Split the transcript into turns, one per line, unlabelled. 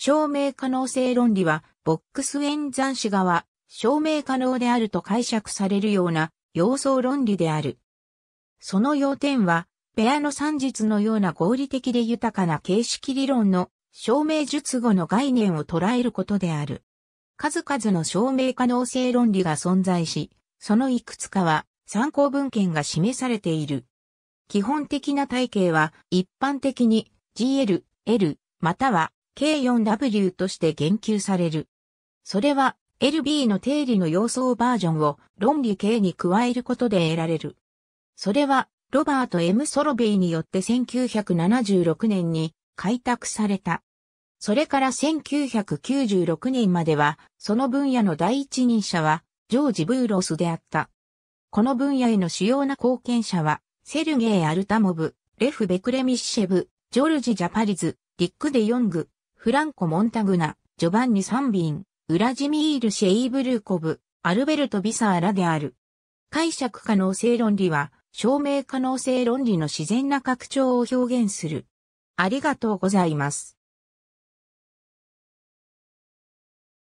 証明可能性論理は、ボックス演算ン子側、証明可能であると解釈されるような、要素論理である。その要点は、ペアの算術のような合理的で豊かな形式理論の証明術語の概念を捉えることである。数々の証明可能性論理が存在し、そのいくつかは参考文献が示されている。基本的な体系は一般的に GL、L、または K4W として言及される。それは LB の定理の様相バージョンを論理 K に加えることで得られる。それはロバート M. ソロベイによって1976年に開拓された。それから1996年までは、その分野の第一人者は、ジョージ・ブーロスであった。この分野への主要な貢献者は、セルゲイ・アルタモブ、レフ・ベクレミッシェブ、ジョルジ・ジャパリズ、ディック・デ・ヨング、フランコ・モンタグナ、ジョバンニ・サンビン、ウラジミール・シェイブルーコブ、アルベルト・ビサーラである。解釈可能性論理は、証明可能性論理の自然な拡張を表現する。ありがとうございます。